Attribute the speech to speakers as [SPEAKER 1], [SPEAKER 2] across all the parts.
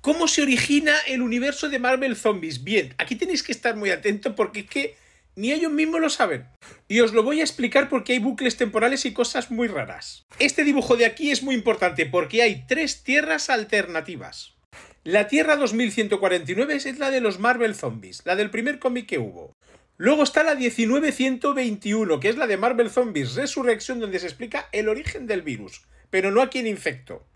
[SPEAKER 1] ¿Cómo se origina el universo de Marvel Zombies? Bien, aquí tenéis que estar muy atentos porque es que ni ellos mismos lo saben. Y os lo voy a explicar porque hay bucles temporales y cosas muy raras. Este dibujo de aquí es muy importante porque hay tres tierras alternativas. La Tierra 2149 es la de los Marvel Zombies, la del primer cómic que hubo. Luego está la 19121, que es la de Marvel Zombies Resurrección, donde se explica el origen del virus, pero no a quién infectó.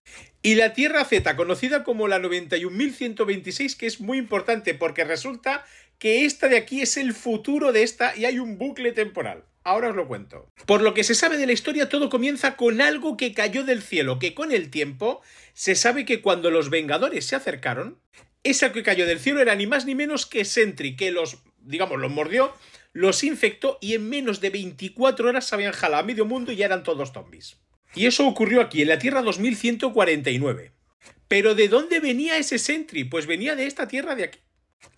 [SPEAKER 1] Y la Tierra Z, conocida como la 91.126, que es muy importante porque resulta que esta de aquí es el futuro de esta y hay un bucle temporal. Ahora os lo cuento. Por lo que se sabe de la historia, todo comienza con algo que cayó del cielo, que con el tiempo se sabe que cuando los Vengadores se acercaron, esa que cayó del cielo era ni más ni menos que Sentry, que los, digamos, los mordió, los infectó y en menos de 24 horas se habían jalado a medio mundo y ya eran todos zombies. Y eso ocurrió aquí, en la Tierra 2149. Pero ¿de dónde venía ese Sentry? Pues venía de esta Tierra de aquí,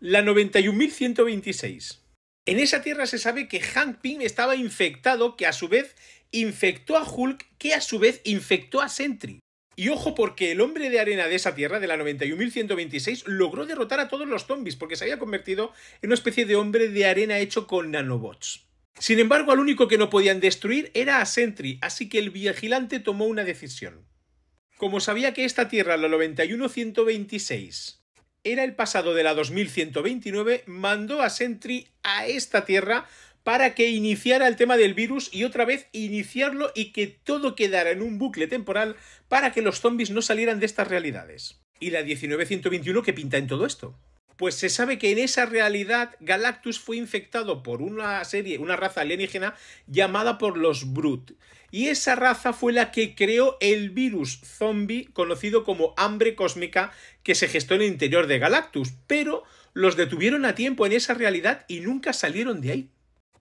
[SPEAKER 1] la 91.126. En esa Tierra se sabe que Hank Pym estaba infectado, que a su vez infectó a Hulk, que a su vez infectó a Sentry. Y ojo porque el hombre de arena de esa tierra, de la 91.126, logró derrotar a todos los zombies porque se había convertido en una especie de hombre de arena hecho con nanobots. Sin embargo, al único que no podían destruir era a Sentry, así que el vigilante tomó una decisión. Como sabía que esta tierra, la 91126 era el pasado de la 2129, mandó a Sentry a esta tierra para que iniciara el tema del virus y otra vez iniciarlo y que todo quedara en un bucle temporal para que los zombies no salieran de estas realidades. ¿Y la 1921 que pinta en todo esto? pues se sabe que en esa realidad Galactus fue infectado por una serie, una raza alienígena llamada por los Brut. Y esa raza fue la que creó el virus zombie conocido como hambre cósmica que se gestó en el interior de Galactus, pero los detuvieron a tiempo en esa realidad y nunca salieron de ahí.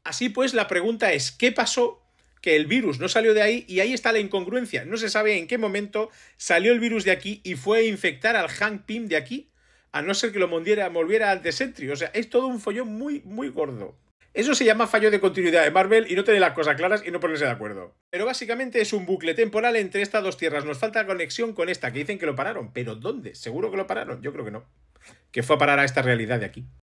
[SPEAKER 1] Así pues, la pregunta es, ¿qué pasó que el virus no salió de ahí y ahí está la incongruencia. No se sabe en qué momento salió el virus de aquí y fue a infectar al Hank Pym de aquí a no ser que lo volviera, al Desentry. O sea, es todo un follón muy, muy gordo. Eso se llama fallo de continuidad de Marvel y no tener las cosas claras y no ponerse de acuerdo. Pero básicamente es un bucle temporal entre estas dos tierras. Nos falta conexión con esta, que dicen que lo pararon. ¿Pero dónde? ¿Seguro que lo pararon? Yo creo que no. Que fue a parar a esta realidad de aquí.